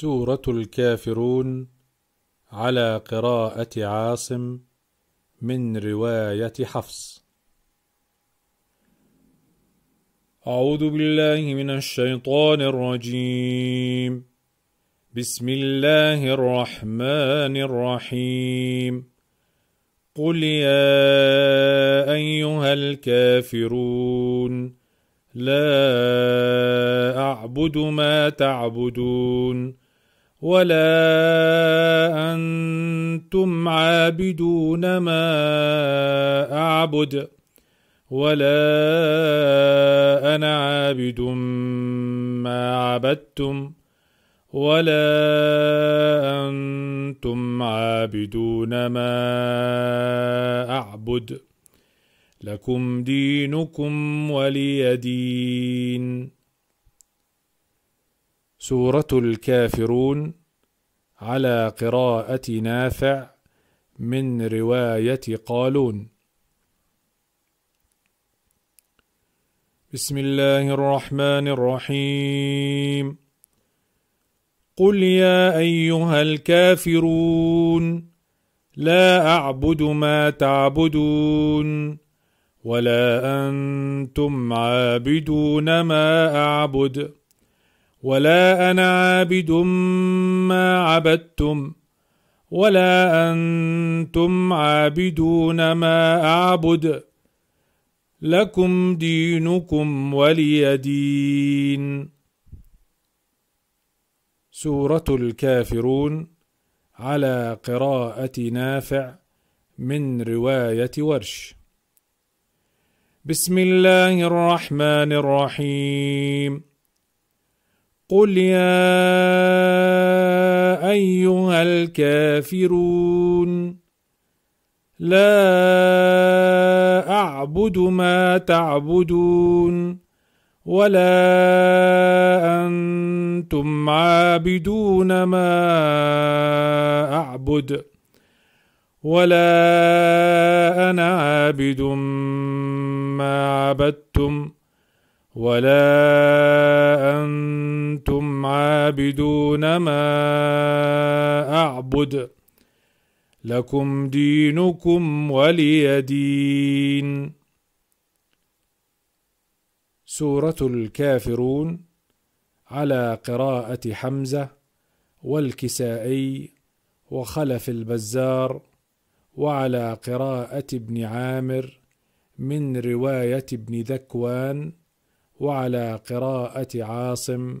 سورة الكافرون على قراءة عاصم من رواية حفص أعوذ بالله من الشيطان الرجيم بسم الله الرحمن الرحيم قل يا أيها الكافرون لا أعبد ما تعبدون ولا انتم عابدون ما اعبد ولا انا عابد ما عبدتم ولا انتم عابدون ما اعبد لكم دينكم ولي دين سورة الكافرون على قراءة نافع من رواية قالون بسم الله الرحمن الرحيم قل يا أيها الكافرون لا أعبد ما تعبدون ولا أنتم عابدون ما أعبد ولا انا عابد ما عبدتم ولا انتم عابدون ما اعبد لكم دينكم ولي دين سوره الكافرون على قراءه نافع من روايه ورش بسم الله الرحمن الرحيم قل يا ايها الكافرون لا اعبد ما تعبدون ولا انتم عابدون ما اعبد ولا انا عابد ما عبدتم ولا انتم عابدون ما أعبد لكم دينكم ولي دين سورة الكافرون على قراءة حمزة والكسائي وخلف البزار وعلى قراءة ابن عامر من رواية ابن ذكوان وعلى قراءة عاصم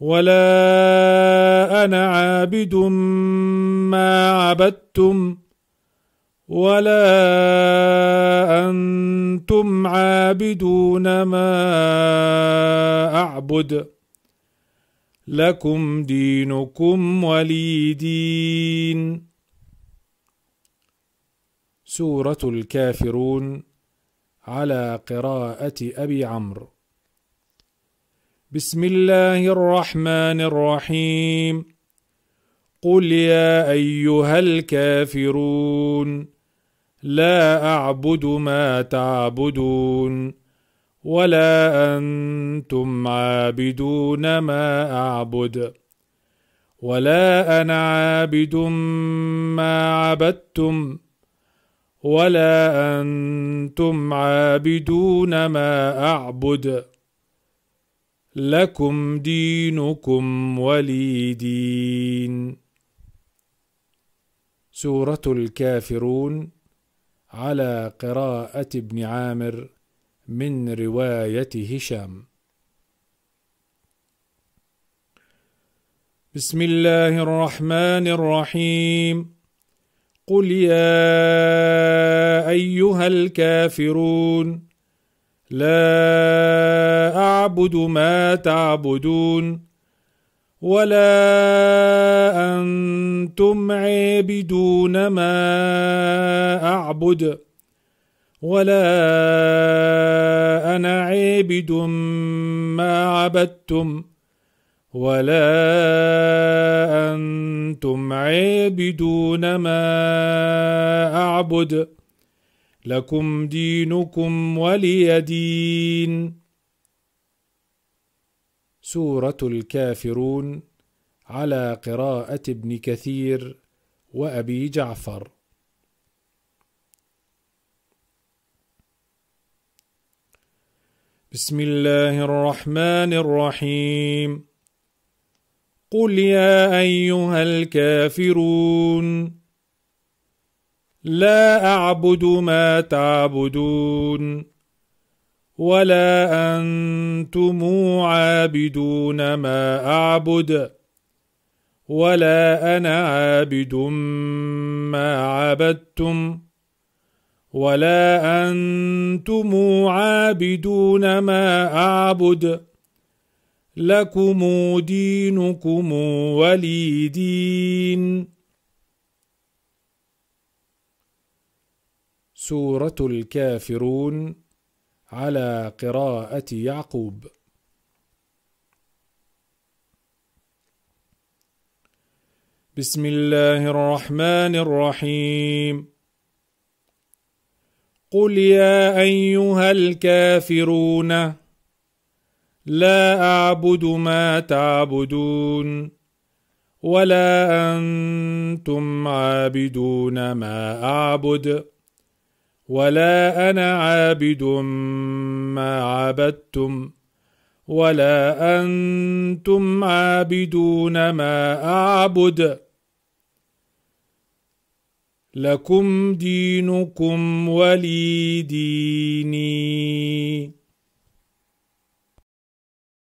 ولا انا عابد ما عبدتم ولا انتم عابدون ما اعبد لكم دينكم ولي دين سوره الكافرون على قراءه ابي عمرو بسم الله الرحمن الرحيم قل يا ايها الكافرون لا اعبد ما تعبدون ولا انتم عابدون ما اعبد ولا انا عابد ما عبدتم ولا انتم عابدون ما اعبد لكم دينكم ولي دين سوره الكافرون على قراءه ابن عامر من روايه هشام بسم الله الرحمن الرحيم قل يا ايها الكافرون لا اعبد ما تعبدون ولا انتم عابدون ما اعبد ولا انا عابد ما عبدتم ولا انتم عابدون ما اعبد لكم دينكم ولي دين سوره الكافرون على قراءه ابن كثير وابي جعفر بسم الله الرحمن الرحيم قل يا ايها الكافرون لا اعبد ما تعبدون ولا انتم عابدون ما اعبد ولا انا عابد ما عبدتم ولا انتم عابدون ما اعبد لكم دينكم ولي دين سورة الكافرون على قراءة يعقوب بسم الله الرحمن الرحيم قل يا أيها الكافرون لا أعبد ما تعبدون ولا أنتم عابدون ما أعبد ولا انا عابد ما عبدتم ولا انتم عابدون ما اعبد لكم دينكم ولي ديني